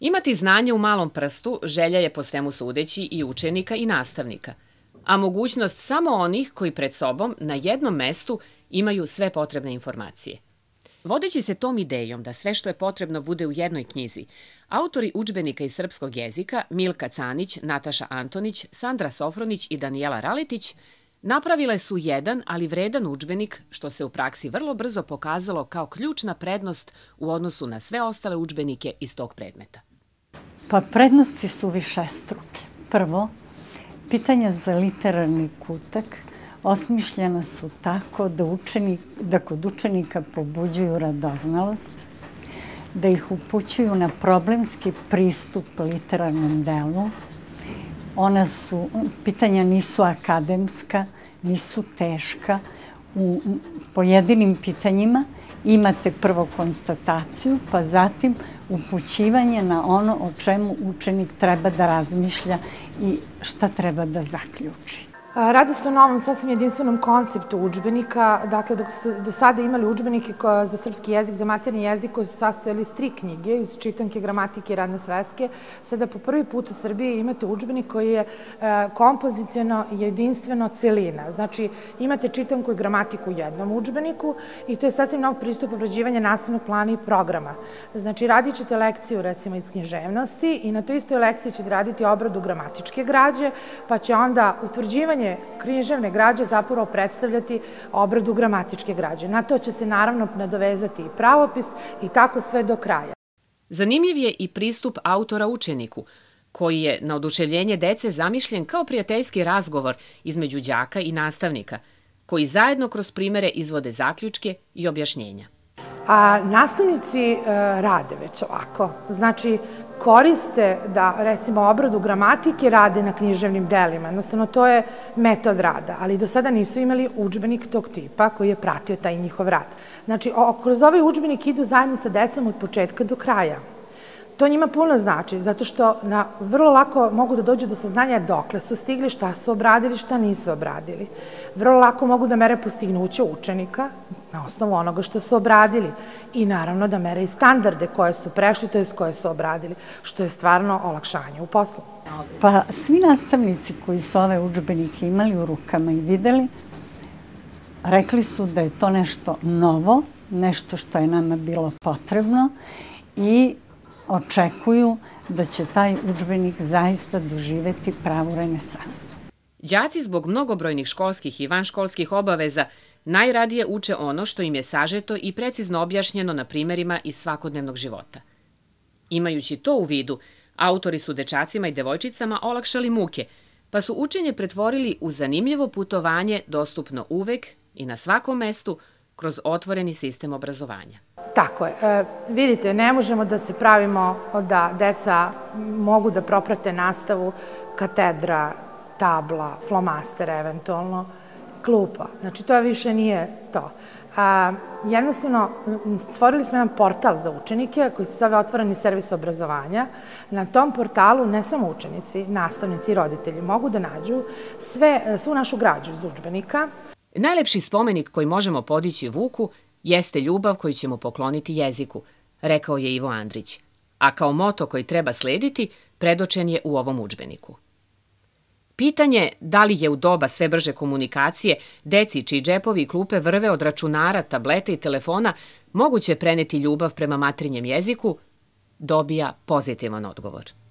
Imati znanje u malom prstu želja je po svemu sudeći i učenika i nastavnika, a mogućnost samo onih koji pred sobom na jednom mestu imaju sve potrebne informacije. Vodeći se tom idejom da sve što je potrebno bude u jednoj knjizi, autori učbenika iz srpskog jezika Milka Canić, Nataša Antonić, Sandra Sofronić i Danijela Raletić – Napravile su jedan, ali vredan učbenik, što se u praksi vrlo brzo pokazalo kao ključna prednost u odnosu na sve ostale učbenike iz tog predmeta. Pa prednosti su više struke. Prvo, pitanja za literarni kutak osmišljena su tako da, učenik, da kod učenika pobuđuju radoznalost, da ih upućuju na problemski pristup literarnom delu, ona su, pitanja nisu akademska, nisu teška u pojedinim pitanjima. Imate prvo konstataciju, pa zatim upućivanje na ono o čemu učenik treba da razmišlja i šta treba da zaključi. Radi se o novom, sasvim jedinstvenom konceptu učbenika. Dakle, dok ste do sada imali učbenike za srpski jezik, za materni jezik, koji su sastojali iz tri knjige, iz čitanke, gramatike i radne sveske, sada po prvi put u Srbiji imate učbenik koji je e, kompozicijeno jedinstveno celina. Znači, imate čitanku i gramatiku u jednom učbeniku i to je sasvim nov pristup obrađivanja nastavnog plana i programa. Znači, radit ćete lekciju, recimo, iz književnosti i na toj istoj lekciji ćete raditi obradu gramatičke građe, pa će onda utvrđivanje obrađivanje književne građe zapravo predstavljati obradu gramatičke građe. Na to će se naravno nadovezati i pravopis i tako sve do kraja. Zanimljiv je i pristup autora učeniku, koji je na oduševljenje dece zamišljen kao prijateljski razgovor između đaka i nastavnika, koji zajedno kroz primere izvode zaključke i objašnjenja. A nastavnici e, rade već ovako. Znači, koriste da, recimo, obradu gramatike rade na književnim delima. Jednostavno, to je metod rada, ali do sada nisu imali učbenik tog tipa koji je pratio taj njihov rad. Znači, kroz ovaj učbenik idu zajedno sa decom od početka do kraja. To njima puno znači, zato što na, vrlo lako mogu da dođu do saznanja dokle su stigli, šta su obradili, šta nisu obradili. Vrlo lako mogu da mere postignuće učenika na osnovu onoga što su obradili i naravno da mere i standarde koje su prešli, to je koje su obradili, što je stvarno olakšanje u poslu. Pa svi nastavnici koji su ove učbenike imali u rukama i videli, rekli su da je to nešto novo, nešto što je nama bilo potrebno i očekuju da će taj učbenik zaista doživeti pravu renesansu. Đaci zbog mnogobrojnih školskih i vanškolskih obaveza najradije uče ono što im je sažeto i precizno objašnjeno na primerima iz svakodnevnog života. Imajući to u vidu, autori su dečacima i devojčicama olakšali muke, pa su učenje pretvorili u zanimljivo putovanje dostupno uvek i na svakom mestu kroz otvoreni sistem obrazovanja. Tako je. E, vidite, ne možemo da se pravimo da deca mogu da proprate nastavu katedra, tabla, flomaster eventualno, klupa. Znači, to više nije to. A, jednostavno, stvorili smo jedan portal za učenike koji se zove Otvoreni servis obrazovanja. Na tom portalu ne samo učenici, nastavnici i roditelji mogu da nađu sve, svu našu građu iz učbenika. Najlepši spomenik koji možemo podići Vuku jeste ljubav koju ćemo pokloniti jeziku, rekao je Ivo Andrić, a kao moto koji treba slediti predočen je u ovom učbeniku. Pitanje da li je u doba sve brže komunikacije deci čiji džepovi i klupe vrve od računara, tableta i telefona moguće preneti ljubav prema matrinjem jeziku, dobija pozitivan odgovor.